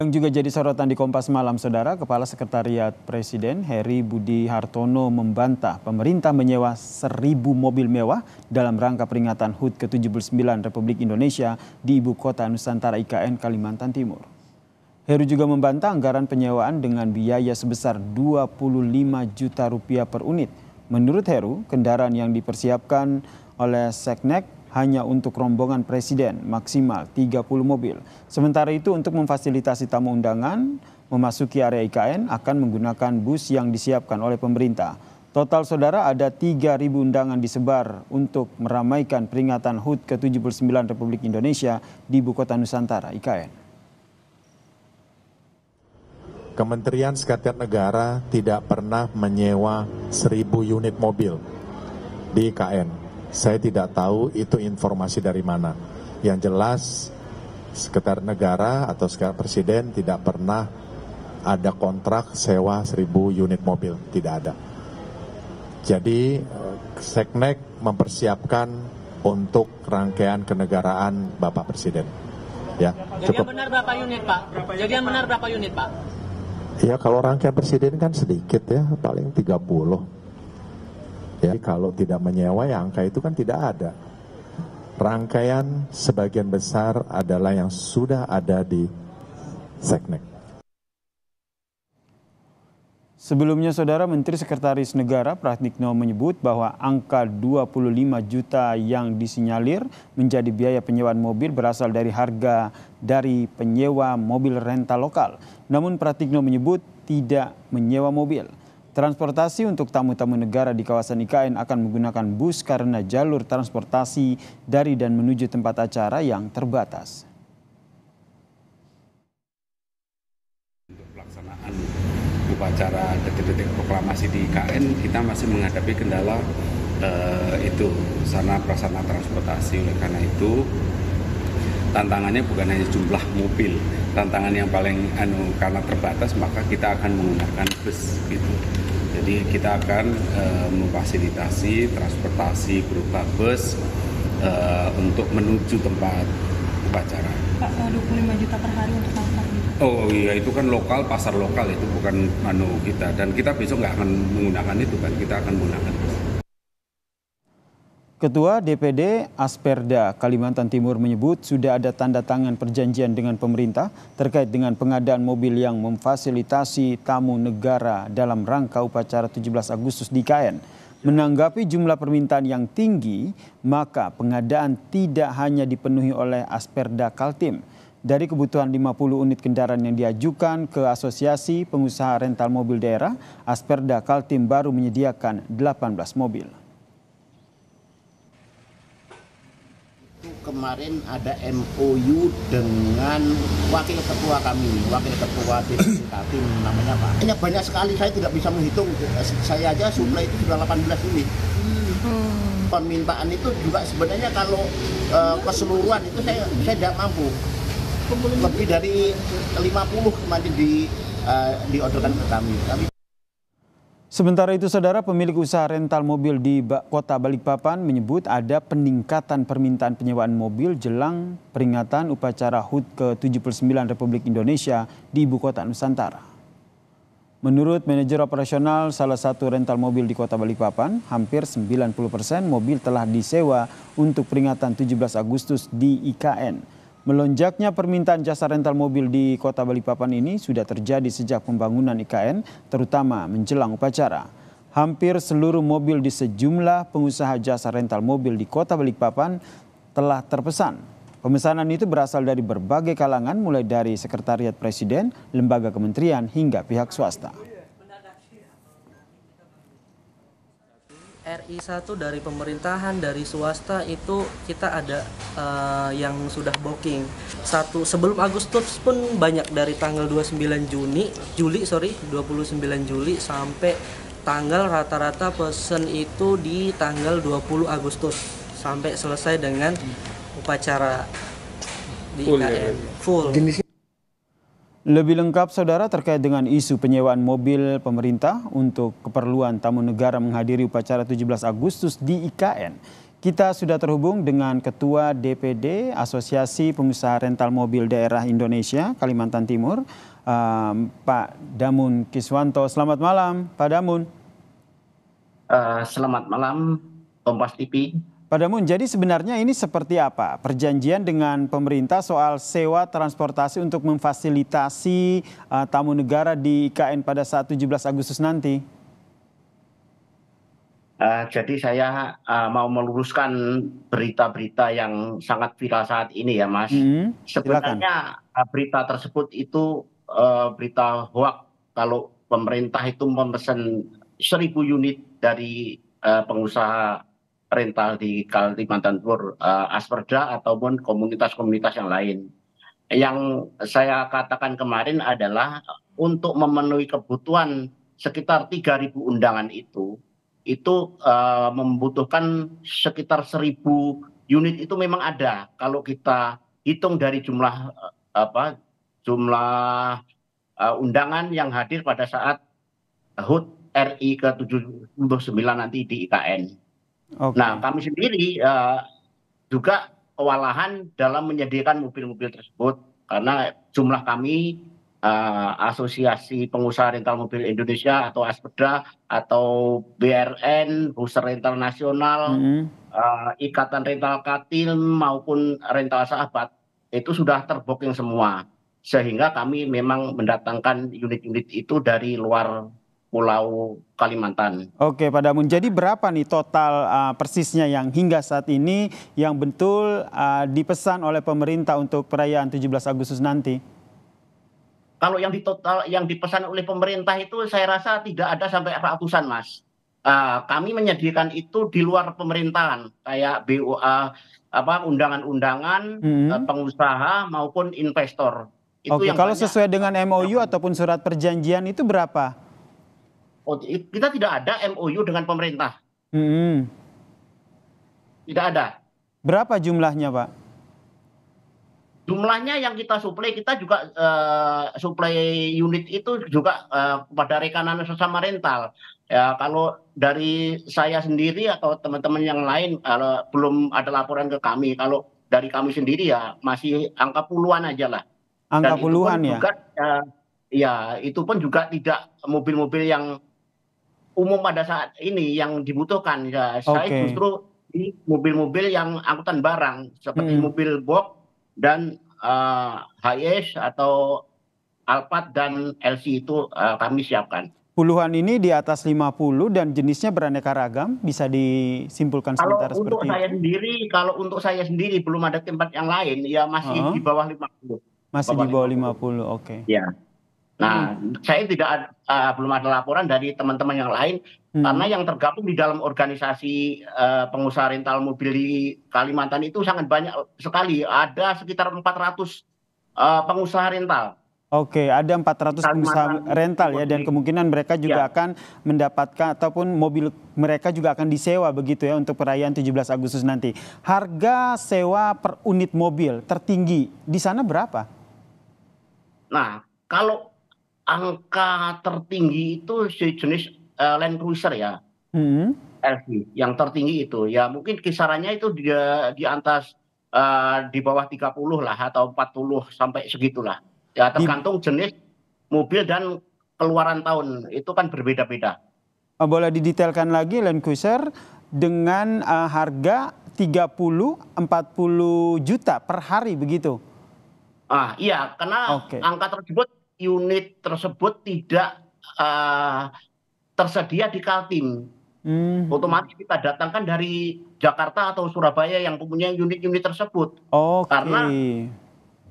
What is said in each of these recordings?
Yang juga jadi sorotan di Kompas Malam, Saudara, Kepala Sekretariat Presiden Heri Budi Hartono membantah pemerintah menyewa seribu mobil mewah dalam rangka peringatan HUT ke-79 Republik Indonesia di Ibu Kota Nusantara IKN Kalimantan Timur. Heru juga membantah anggaran penyewaan dengan biaya sebesar 25 juta rupiah per unit. Menurut Heru, kendaraan yang dipersiapkan oleh Seknek hanya untuk rombongan presiden maksimal 30 mobil. Sementara itu untuk memfasilitasi tamu undangan memasuki area IKN akan menggunakan bus yang disiapkan oleh pemerintah. Total saudara ada 3.000 undangan disebar untuk meramaikan peringatan HUT ke-79 Republik Indonesia di Ibu Kota Nusantara, IKN. Kementerian Sekretariat Negara tidak pernah menyewa 1.000 unit mobil di IKN. Saya tidak tahu itu informasi dari mana. Yang jelas sekitar negara atau sekitar presiden tidak pernah ada kontrak sewa 1000 unit mobil, tidak ada. Jadi eh, Seknek mempersiapkan untuk rangkaian kenegaraan Bapak Presiden. Ya, Jadi yang benar berapa unit Pak? Berapa Jadi yang benar berapa unit Pak? Ya kalau rangkaian presiden kan sedikit ya, paling 30. Ya, kalau tidak menyewa ya angka itu kan tidak ada. Rangkaian sebagian besar adalah yang sudah ada di Seknek. Sebelumnya Saudara Menteri Sekretaris Negara Pratikno menyebut bahwa angka 25 juta yang disinyalir menjadi biaya penyewaan mobil berasal dari harga dari penyewa mobil rental lokal. Namun Pratikno menyebut tidak menyewa mobil. Transportasi untuk tamu-tamu negara di kawasan IKN akan menggunakan bus karena jalur transportasi dari dan menuju tempat acara yang terbatas. Untuk pelaksanaan upacara detik-detik proklamasi di IKN, kita masih menghadapi kendala eh, itu sana prasarana transportasi. Oleh karena itu, tantangannya bukan hanya jumlah mobil, tantangan yang paling anu karena terbatas maka kita akan menggunakan bus gitu. Jadi kita akan uh, memfasilitasi transportasi berupa bus uh, untuk menuju tempat upacara. Pak, 25 eh, juta per hari untuk pasar gitu. Oh iya, itu kan lokal, pasar lokal itu bukan manu kita. Dan kita besok nggak akan menggunakan itu kan, kita akan menggunakan Ketua DPD Asperda Kalimantan Timur menyebut sudah ada tanda tangan perjanjian dengan pemerintah terkait dengan pengadaan mobil yang memfasilitasi tamu negara dalam rangka upacara 17 Agustus di KN. Menanggapi jumlah permintaan yang tinggi, maka pengadaan tidak hanya dipenuhi oleh Asperda Kaltim. Dari kebutuhan 50 unit kendaraan yang diajukan ke Asosiasi Pengusaha Rental Mobil Daerah, Asperda Kaltim baru menyediakan 18 mobil. kemarin ada MOU dengan wakil ketua kami, wakil ketua tim namanya Pak. Ini banyak sekali, saya tidak bisa menghitung. Saya aja jumlah itu sudah 18 unit. Hmm. Permintaan itu juga sebenarnya kalau uh, keseluruhan itu saya saya tidak mampu. Lebih dari 50 kemarin di uh, eh, diorderkan ke kami. Tapi Sementara itu, saudara pemilik usaha rental mobil di kota Balikpapan menyebut ada peningkatan permintaan penyewaan mobil jelang peringatan upacara HUT ke-79 Republik Indonesia di ibu kota Nusantara. Menurut manajer operasional salah satu rental mobil di kota Balikpapan, hampir 90 persen mobil telah disewa untuk peringatan 17 Agustus di IKN. Melonjaknya permintaan jasa rental mobil di kota Balikpapan ini sudah terjadi sejak pembangunan IKN, terutama menjelang upacara. Hampir seluruh mobil di sejumlah pengusaha jasa rental mobil di kota Balikpapan telah terpesan. Pemesanan itu berasal dari berbagai kalangan mulai dari Sekretariat Presiden, lembaga kementerian hingga pihak swasta. RI 1 dari pemerintahan dari swasta itu kita ada uh, yang sudah booking. Satu sebelum Agustus pun banyak dari tanggal 29 Juni, Juli sorry, 29 Juli sampai tanggal rata-rata pesen itu di tanggal 20 Agustus sampai selesai dengan upacara di Ya. full. Lebih lengkap saudara terkait dengan isu penyewaan mobil pemerintah untuk keperluan tamu negara menghadiri upacara 17 Agustus di IKN. Kita sudah terhubung dengan Ketua DPD Asosiasi Pengusaha Rental Mobil Daerah Indonesia Kalimantan Timur, um, Pak Damun Kiswanto. Selamat malam, Pak Damun. Uh, selamat malam, Kompas TV. Pak Damun, jadi sebenarnya ini seperti apa perjanjian dengan pemerintah soal sewa transportasi untuk memfasilitasi uh, tamu negara di IKN pada saat 17 Agustus nanti? Uh, jadi saya uh, mau meluruskan berita-berita yang sangat viral saat ini ya Mas. Mm, Sebenarnya uh, berita tersebut itu uh, berita hoak kalau pemerintah itu memesan seribu unit dari uh, pengusaha rental di Kalimantan Timur, uh, Asperda ataupun komunitas-komunitas yang lain. Yang saya katakan kemarin adalah untuk memenuhi kebutuhan sekitar 3.000 undangan itu, itu uh, membutuhkan sekitar 1.000 unit itu memang ada. Kalau kita hitung dari jumlah uh, apa jumlah uh, undangan yang hadir pada saat HUT RI ke-79 nanti di IKN Nah, kami sendiri uh, juga kewalahan dalam menyediakan mobil-mobil tersebut karena jumlah kami uh, Asosiasi Pengusaha Rental Mobil Indonesia atau ASPEDA atau BRN, Booster Rental Nasional, mm -hmm. uh, Ikatan Rental Katil maupun Rental Sahabat itu sudah terbooking semua sehingga kami memang mendatangkan unit-unit itu dari luar Pulau Kalimantan. Oke, Pak Damun. Jadi berapa nih total uh, persisnya yang hingga saat ini yang betul uh, dipesan oleh pemerintah untuk perayaan 17 Agustus nanti? Kalau yang di total yang dipesan oleh pemerintah itu saya rasa tidak ada sampai ratusan, Mas. Uh, kami menyediakan itu di luar pemerintahan kayak BUA apa undangan-undangan hmm. pengusaha maupun investor. Itu Oke, yang kalau banyak. sesuai dengan MOU ataupun surat perjanjian itu berapa? Oh, kita tidak ada MOU dengan pemerintah. Hmm. Tidak ada. Berapa jumlahnya, Pak? Jumlahnya yang kita suplai, kita juga uh, suplai unit itu juga uh, kepada rekanan sesama rental. Ya, kalau dari saya sendiri atau teman-teman yang lain kalau belum ada laporan ke kami. Kalau dari kami sendiri ya masih angka puluhan aja lah. Angka puluhan ya. Juga, uh, ya, itu pun juga tidak mobil-mobil yang umum pada saat ini yang dibutuhkan ya saya justru di mobil-mobil yang angkutan barang seperti hmm. mobil box dan uh, eh, HS atau Alphard dan LC itu uh, kami siapkan. Puluhan ini di atas 50 dan jenisnya beraneka ragam bisa disimpulkan kalau sementara seperti itu. Kalau untuk saya sendiri, kalau untuk saya sendiri belum ada tempat yang lain ya masih oh. di bawah 50. Masih bawah di bawah 50, 50 oke. Okay. Ya nah hmm. saya tidak eh, belum ada laporan dari teman teman yang lain hmm. karena yang tergabung di dalam organisasi eh, pengusaha rental mobil di kalimantan itu sangat banyak sekali ada sekitar 400 eh, pengusaha rental Oke, ada 400 pengusaha rental ya dan kemungkinan mereka juga ya. akan mendapatkan ataupun mobil mereka juga akan disewa begitu ya untuk perayaan 17 Agustus nanti. Harga sewa per unit mobil tertinggi di sana berapa? Nah, kalau angka tertinggi itu sejenis uh, eh, Land Cruiser ya. Hmm. LV yang tertinggi itu ya mungkin kisarannya itu di, di atas uh, di bawah 30 lah atau 40 sampai segitulah. Ya tergantung di... jenis mobil dan keluaran tahun itu kan berbeda-beda. Eh, boleh didetailkan lagi Land Cruiser dengan uh, harga 30 40 juta per hari begitu. Ah, iya, karena okay. angka tersebut unit tersebut tidak uh, tersedia di Kaltim. Hmm. Otomatis kita datangkan dari Jakarta atau Surabaya yang punya unit-unit tersebut. Okay. Karena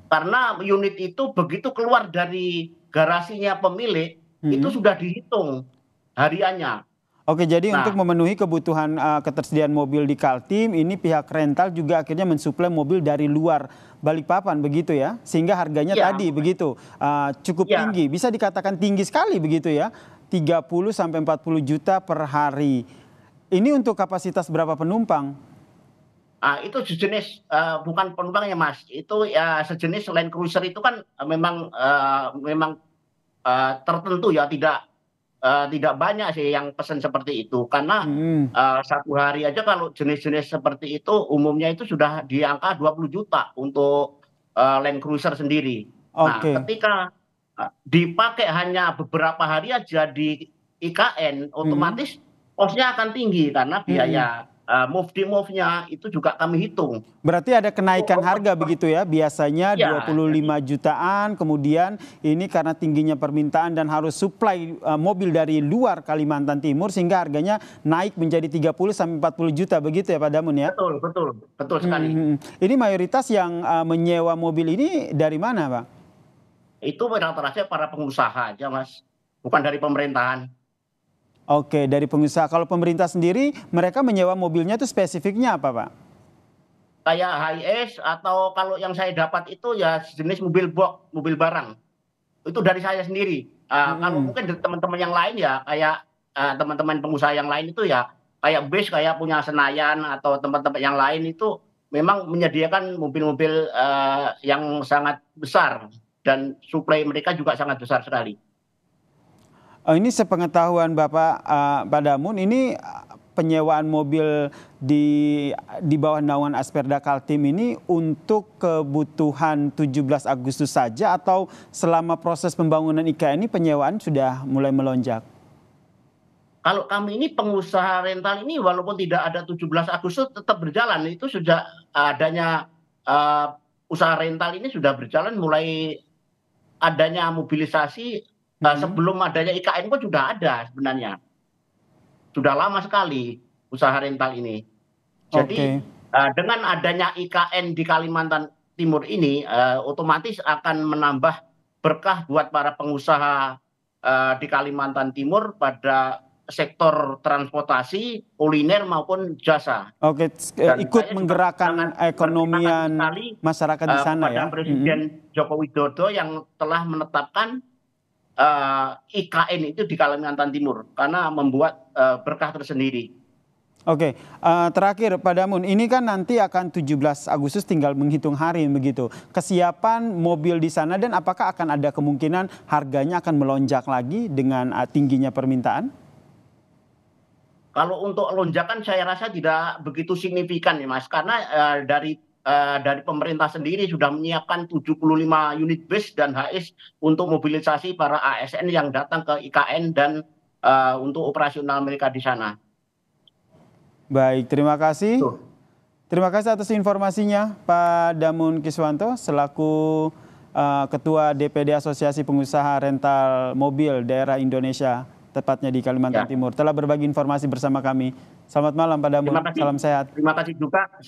karena unit itu begitu keluar dari garasinya pemilik hmm. itu sudah dihitung hariannya. Oke, jadi nah, untuk memenuhi kebutuhan uh, ketersediaan mobil di Kaltim, ini pihak rental juga akhirnya mensuplai mobil dari luar Balikpapan, begitu ya? Sehingga harganya ya. tadi begitu uh, cukup ya. tinggi, bisa dikatakan tinggi sekali, begitu ya? 30 sampai 40 juta per hari. Ini untuk kapasitas berapa penumpang? Ah, itu sejenis uh, bukan ya, Mas, itu ya sejenis Land Cruiser itu kan uh, memang uh, memang uh, tertentu ya, tidak Uh, tidak banyak sih yang pesan seperti itu karena hmm. uh, satu hari aja kalau jenis-jenis seperti itu umumnya itu sudah di angka 20 juta untuk uh, Land Cruiser sendiri. Okay. Nah, ketika uh, dipakai hanya beberapa hari aja di IKN hmm. otomatis hmm. posnya akan tinggi karena biaya hmm di eh, move nya itu juga kami hitung. Berarti ada kenaikan oh, oh, harga oh. begitu ya? Biasanya ya, 25 jutaan, kemudian ini karena tingginya permintaan dan harus supply eh, mobil dari luar Kalimantan Timur sehingga harganya naik menjadi 30 sampai 40 juta begitu ya Pak Damun ya? Betul, betul. Betul sekali. Hmm, hmm, hmm. ini mayoritas yang eh, menyewa mobil ini dari mana, Pak? Itu rata-rata para pengusaha aja, Mas. Bukan dari pemerintahan. Oke, dari pengusaha. Kalau pemerintah sendiri, mereka menyewa mobilnya itu spesifiknya apa, Pak? Kayak HIS atau kalau yang saya dapat itu ya jenis mobil box, mobil barang. Itu dari saya sendiri. Uh, Kalau mungkin teman-teman yang lain ya kayak ah, teman-teman uh, pengusaha yang lain itu ya kayak bus kayak punya Senayan atau tempat-tempat yang lain itu memang menyediakan mobil-mobil uh, yang sangat besar dan suplai mereka juga sangat besar sekali. Oh, ini sepengetahuan Bapak uh, Pak Damun ini eh, penyewaan mobil di di bawah naungan Asperda Kaltim ini untuk kebutuhan 17 Agustus saja atau selama proses pembangunan IKN ini penyewaan sudah mulai melonjak? Kalau kami ini pengusaha rental ini walaupun tidak ada 17 Agustus tetap berjalan itu sudah adanya uh, usaha rental ini sudah berjalan mulai adanya mobilisasi Nah, hmm. sebelum adanya IKN pun sudah ada sebenarnya. Sudah lama sekali usaha rental ini. Jadi okay. uh, eh, dengan adanya IKN di Kalimantan Timur ini uh, otomatis akan menambah berkah buat para pengusaha uh, di Kalimantan Timur pada sektor transportasi, kuliner maupun jasa. Oke, ikut menggerakkan ekonomian masyarakat di sana uh, pada ya. Hmm. Presiden mm -hmm. Joko Widodo yang telah menetapkan Eh, IKN itu di Kalimantan Timur karena membuat eh, berkah tersendiri. Oke, uh, terakhir Pak Damun, ini kan nanti akan 17 Agustus tinggal menghitung hari begitu. Kesiapan mobil di sana dan apakah akan ada kemungkinan harganya akan melonjak lagi dengan uh, tingginya permintaan? Kalau untuk lonjakan saya rasa tidak begitu signifikan ya Mas, karena uh, dari Eh, dari pemerintah sendiri sudah menyiapkan 75 unit bus dan HS untuk mobilisasi para ASN yang datang ke IKN dan uh, untuk operasional mereka di sana. Baik, terima kasih. Tuh. Terima kasih atas informasinya Pak Damun Kiswanto selaku uh, Ketua DPD Asosiasi Pengusaha Rental Mobil Daerah Indonesia tepatnya di Kalimantan ya. Timur telah berbagi informasi bersama kami. Selamat malam Pak Damun, salam sehat. Terima kasih juga.